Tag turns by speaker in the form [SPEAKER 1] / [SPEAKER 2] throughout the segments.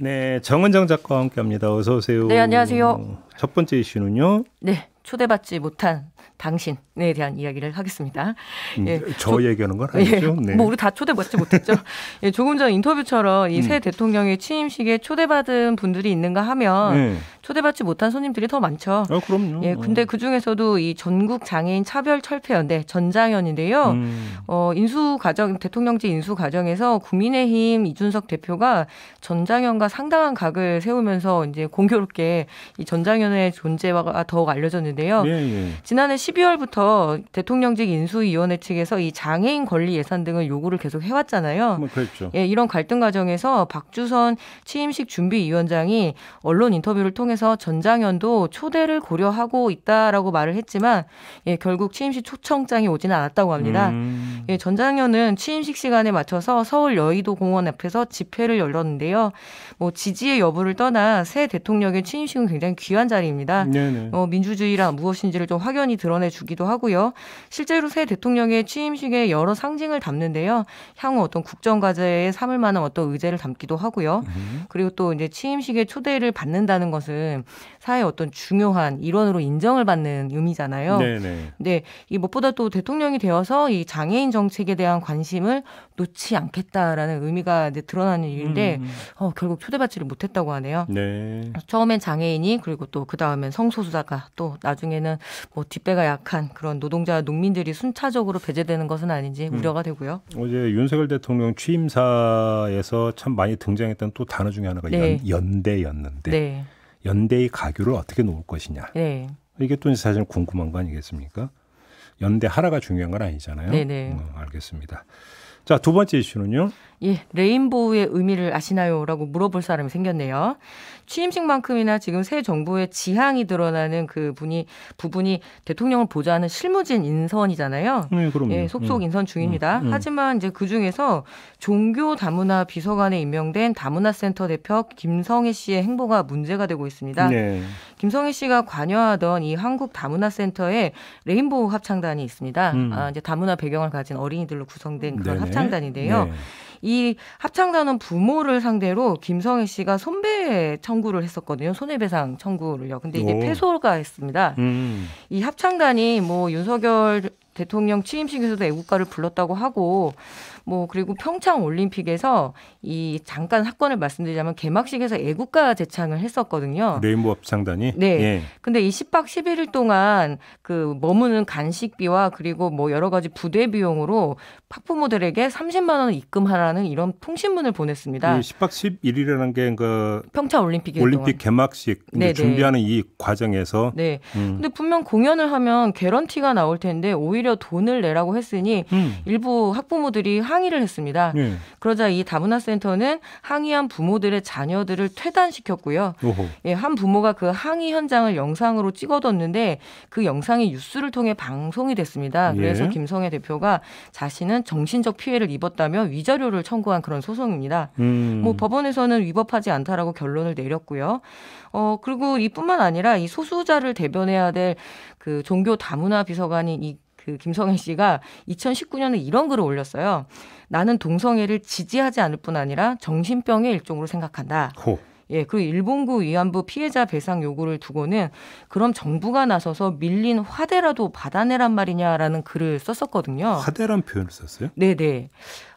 [SPEAKER 1] 네, 정은정 작가와 함께합니다. 어서 오세요. 네, 안녕하세요. 첫 번째 이슈는요.
[SPEAKER 2] 네, 초대받지 못한 당신에 대한 이야기를 하겠습니다.
[SPEAKER 1] 음, 예, 저 조, 얘기하는 건 아니죠? 예, 네. 뭐 우리 다
[SPEAKER 2] 초대받지 못했죠. 예, 조금 전 인터뷰처럼 이새 음. 대통령의 취임식에 초대받은 분들이 있는가 하면 네. 초대받지 못한 손님들이 더 많죠. 아, 그럼요. 예, 근데 어. 그 중에서도 이 전국 장애인 차별 철폐연대 전장연인데요. 음. 어, 인수 과정 대통령직 인수 과정에서 국민의힘 이준석 대표가 전장연과 상당한 각을 세우면서 이제 공교롭게 이 전장연의 존재가 더욱 알려졌는데. 있는데요. 예, 예. 지난해 12월부터 대통령직 인수위원회 측에서 이 장애인 권리 예산 등을 요구를 계속 해왔잖아요. 뭐 그렇죠. 예, 이런 갈등 과정에서 박주선 취임식 준비위원장이 언론 인터뷰를 통해서 전장현도 초대를 고려하고 있다라고 말을 했지만 예, 결국 취임식 초청장이 오지는 않았다고 합니다. 음. 예, 전장현은 취임식 시간에 맞춰서 서울 여의도 공원 앞에서 집회를 열었는데요. 뭐 지지의 여부를 떠나 새 대통령의 취임식은 굉장히 귀한 자리입니다. 네네. 어, 민주주의란 무엇인지를 좀 확연히 드러내주기도 하고요. 실제로 새 대통령의 취임식에 여러 상징을 담는데요. 향후 어떤 국정과제에 삼을 만한 어떤 의제를 담기도 하고요. 음. 그리고 또 이제 취임식에 초대를 받는다는 것은 사회 어떤 중요한 일원으로 인정을 받는 의미잖아요. 네네. 근데 이 무엇보다 또 대통령이 되어서 이 장애인 정 정책에 대한 관심을 놓지 않겠다라는 의미가 이제 드러나는 일인데 음. 음. 어, 결국 초대받지를 못했다고 하네요. 네. 처음엔 장애인이 그리고 또그 다음엔 성소수자가 또 나중에는 뭐 뒷배가 약한 그런 노동자 농민들이 순차적으로 배제되는 것은 아닌지 음. 우려가 되고요.
[SPEAKER 1] 어제 윤석열 대통령 취임사에서 참 많이 등장했던 또 단어 중에 하나가 네. 연, 대였는데 네. 연대의 가교를 어떻게 놓을 것이냐. 네. 이게 또 사실 궁금한 거 아니겠습니까? 연대 하나가 중요한 건 아니잖아요. 네네. 어, 알겠습니다. 자, 두 번째 이슈는요.
[SPEAKER 2] 예, 레인보우의 의미를 아시나요? 라고 물어볼 사람이 생겼네요. 취임식만큼이나 지금 새 정부의 지향이 드러나는 그 분이, 부분이 대통령을 보좌하는 실무진 인선이잖아요.
[SPEAKER 1] 네, 그럼요. 예, 속속 음.
[SPEAKER 2] 인선 중입니다. 음, 음. 하지만 이제 그 중에서 종교 다문화 비서관에 임명된 다문화 센터 대표 김성혜 씨의 행보가 문제가 되고 있습니다. 네. 김성혜 씨가 관여하던 이 한국 다문화 센터에 레인보우 합창단이 있습니다. 음. 아, 이제 다문화 배경을 가진 어린이들로 구성된 그런 네 합창단인데요. 네. 이 합창단은 부모를 상대로 김성애 씨가 손배 청구를 했었거든요. 손해배상 청구를요. 근데 이게 오. 패소가 했습니다. 음. 이 합창단이 뭐 윤석열 대통령 취임식에서도 애국가를 불렀다고 하고 뭐 그리고 평창 올림픽에서 이 잠깐 사건을 말씀드리자면 개막식에서 애국가 제창을 했었거든요.
[SPEAKER 1] 레인보우 합창단이. 네. 예.
[SPEAKER 2] 근데 이 10박 11일 동안 그 머무는 간식비와 그리고 뭐 여러 가지 부대 비용으로 학부모들에게 30만 원을 입금하라는 이런 통신문을 보냈습니다. 10박
[SPEAKER 1] 11일이라는 게 그
[SPEAKER 2] 평창 올림픽 올림픽
[SPEAKER 1] 개막식 네, 네. 준비하는 이 과정에서 네. 음. 근데
[SPEAKER 2] 분명 공연을 하면 개런티가 나올 텐데 오히려 돈을 내라고 했으니 음. 일부 학부모들이 한 항의를 했습니다. 네. 그러자 이 다문화 센터는 항의한 부모들의 자녀들을 퇴단시켰고요. 예, 한 부모가 그 항의 현장을 영상으로 찍어뒀는데 그 영상이 뉴스를 통해 방송이 됐습니다. 예. 그래서 김성애 대표가 자신은 정신적 피해를 입었다며 위자료를 청구한 그런 소송입니다. 음. 뭐 법원에서는 위법하지 않다라고 결론을 내렸고요. 어 그리고 이뿐만 아니라 이 소수자를 대변해야 될 그 종교 다문화 비서관인 이 그김성현 씨가 2019년에 이런 글을 올렸어요. 나는 동성애를 지지하지 않을 뿐 아니라 정신병의 일종으로 생각한다. 호. 예, 그리고 일본군 위안부 피해자 배상 요구를 두고는 그럼 정부가 나서서 밀린 화대라도 받아내란 말이냐라는 글을 썼었거든요. 화대란
[SPEAKER 1] 표현을 썼어요?
[SPEAKER 2] 네, 네.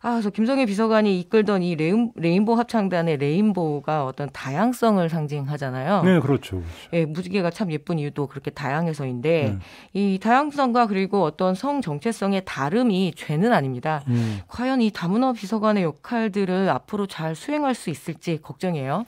[SPEAKER 2] 아, 그래서 김성애 비서관이 이끌던 이 레인, 레인보 합창단의 레인보가 어떤 다양성을 상징하잖아요. 네, 그렇죠. 그렇죠. 예, 무지개가 참 예쁜 이유도 그렇게 다양해서인데 네. 이 다양성과 그리고 어떤 성 정체성의 다름이 죄는 아닙니다. 음. 과연 이 다문화 비서관의 역할들을 앞으로 잘 수행할 수 있을지 걱정이에요.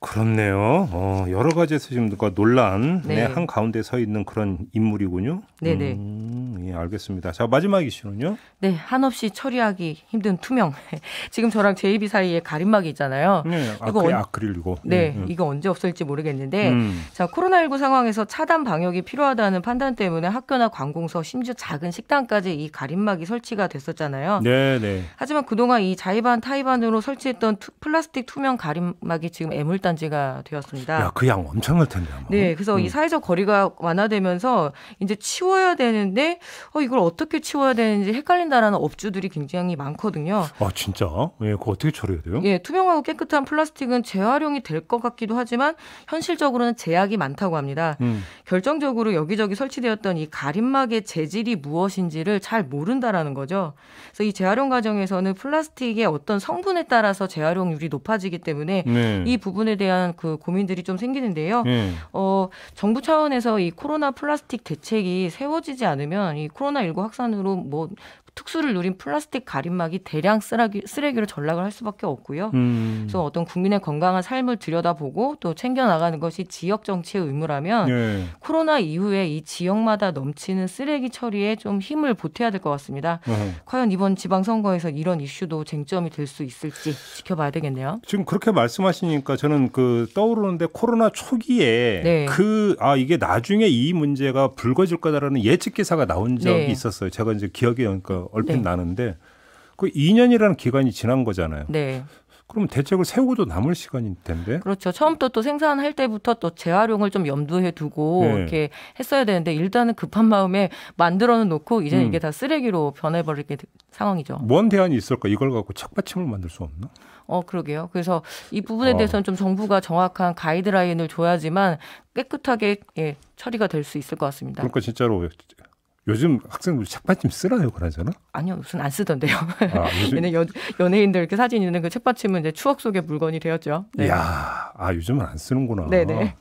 [SPEAKER 1] 그렇네요. 어, 여러 가지에서 지금 그 논란의 네, 네. 한 가운데 서 있는 그런 인물이군요. 네네. 네. 음, 예, 알겠습니다. 자 마지막 이슈는요.
[SPEAKER 2] 네, 한없이 처리하기 힘든 투명. 지금 저랑 제이비 사이에 가림막이 있잖아요. 네, 이거 아크릴, 언...
[SPEAKER 1] 아크릴이고. 네, 네, 네,
[SPEAKER 2] 이거 언제 없을지 모르겠는데, 음. 자 코로나19 상황에서 차단 방역이 필요하다는 판단 때문에 학교나 관공서, 심지어 작은 식당까지 이 가림막이 설치가 됐었잖아요. 네, 네. 하지만 그동안 이 자의반 타의반으로 설치했던 투, 플라스틱 투명 가림막이 지금 애물단 단지가 되었습니다. 야,
[SPEAKER 1] 그양 엄청날 텐데. 아 네,
[SPEAKER 2] 그래서 음. 이 사회적 거리가 완화되면서 이제 치워야 되는데 어, 이걸 어떻게 치워야 되는지 헷갈린다라는 업주들이 굉장히 많거든요.
[SPEAKER 1] 아, 진짜? 예, 그거 어떻게 처리해야 돼요?
[SPEAKER 2] 예, 투명하고 깨끗한 플라스틱은 재활용이 될 것 같기도 하지만 현실적으로는 제약이 많다고 합니다. 음. 결정적으로 여기저기 설치되었던 이 가림막의 재질이 무엇인지를 잘 모른다라는 거죠. 그래서 이 재활용 과정에서는 플라스틱의 어떤 성분에 따라서 재활용률이 높아지기 때문에 네. 이 부분에 대한 그 고민들이 좀 생기는데요. 네. 어, 정부 차원에서 이 코로나 플라스틱 대책이 세워지지 않으면 이 코로나 19 확산으로 뭐 특수를 누린 플라스틱 가림막이 대량 쓰레기, 쓰레기로 전락을 할 수밖에 없고요. 음. 그래서 어떤 국민의 건강한 삶을 들여다보고 또 챙겨 나가는 것이 지역 정치의 의무라면 예. 코로나 이후에 이 지역마다 넘치는 쓰레기 처리에 좀 힘을 보태야 될 것 같습니다. 어 과연 이번 지방선거에서 이런 이슈도 쟁점이 될 수 있을지 지켜봐야 되겠네요.
[SPEAKER 1] 지금 그렇게 말씀하시니까 저는 그 떠오르는데 코로나 초기에 네. 그아 이게 나중에 이 문제가 불거질 거다라는 예측 기사가 나온 적이 네. 있었어요. 제가 이제 기억이 그러니까 얼핏 네. 나는데 그 2년이라는 기간이 지난 거잖아요. 네. 그면 대책을 세우고도 남을 시간일 텐데.
[SPEAKER 2] 그렇죠. 처음부터 또 생산할 때부터 또 재활용을 좀 염두에 두고 네. 이렇게 했어야 되는데 일단은 급한 마음에 만들어 놓고 이제 음. 이게 다 쓰레기로 변해버리게 상황이죠.
[SPEAKER 1] 뭔 대안이 있을까? 이걸 갖고 책받침을 만들 수 없나?
[SPEAKER 2] 어, 그러게요. 그래서 이 부분에 아. 대해서는 어. 좀 정부가 정확한 가이드라인을 줘야지만 깨끗하게 예, 처리가 될 수 있을 것 같습니다. 그러니까
[SPEAKER 1] 진짜로 요즘 학생들 책받침 쓰라요 그러잖아?
[SPEAKER 2] 아니요, 무슨 안 쓰던데요. 아, 얘네 연, 연예인들 이렇게 사진 있는 그 책받침은 이제 추억 속의 물건이 되었죠.
[SPEAKER 1] 네. 이야, 아 요즘은 안 쓰는구나. 네네.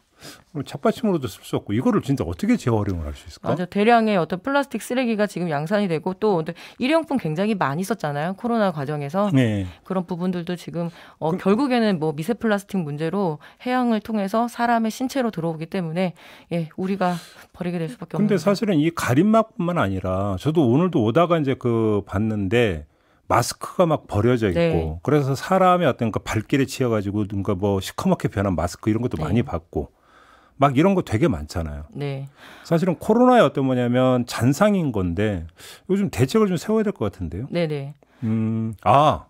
[SPEAKER 1] 잡받침으로도 쓸 수 없고 이거를 진짜 어떻게 재활용을 할 수 있을까? 맞아
[SPEAKER 2] 대량의 어떤 플라스틱 쓰레기가 지금 양산이 되고 또 일회용품 굉장히 많이 썼잖아요 코로나 과정에서 네. 그런 부분들도 지금 어, 그 결국에는 뭐 미세 플라스틱 문제로 해양을 통해서 사람의 신체로 들어오기 때문에 예 우리가 버리게 될 수밖에. 근데 없는
[SPEAKER 1] 사실은 이 가림막뿐만 아니라 저도 오늘도 오다가 이제 그 봤는데. 마스크가 막 버려져 네. 있고 네. 그래서 사람의 어떤 그 발길에 치여가지고 뭔가 뭐 시커멓게 변한 마스크 이런 것도 네. 많이 봤고 막 이런 거 되게 많잖아요. 네. 사실은 코로나의 어떤 뭐냐면 잔상인 건데 요즘 대책을 좀 세워야 될 것 같은데요. 네네. 네. 음, 아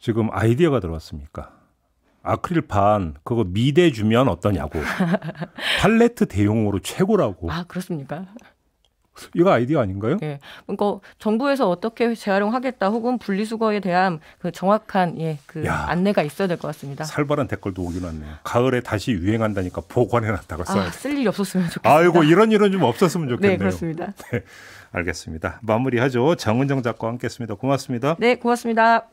[SPEAKER 1] 지금 아이디어가 들어왔습니까? 아크릴판 그거 미대 주면 어떠냐고 팔레트 대용으로 최고라고. 아
[SPEAKER 2] 그렇습니까?
[SPEAKER 1] 이거 아이디어 아닌가요? 네. 그러니까 정부에서
[SPEAKER 2] 어떻게 재활용하겠다 혹은 분리수거에 대한 그 정확한 예, 그 야, 안내가 있어야 될 것 같습니다.
[SPEAKER 1] 살벌한 댓글도 오긴 왔네요. 가을에 다시 유행한다니까 보관해놨다가 써야 아, 쓸 일이 없었으면 좋겠어요. 아이고 이런 일은 좀 없었으면 네, 좋겠네요. 네, 그렇습니다. 네, 알겠습니다. 마무리하죠. 정은정 작가와 함께했습니다. 고맙습니다.
[SPEAKER 2] 네, 고맙습니다.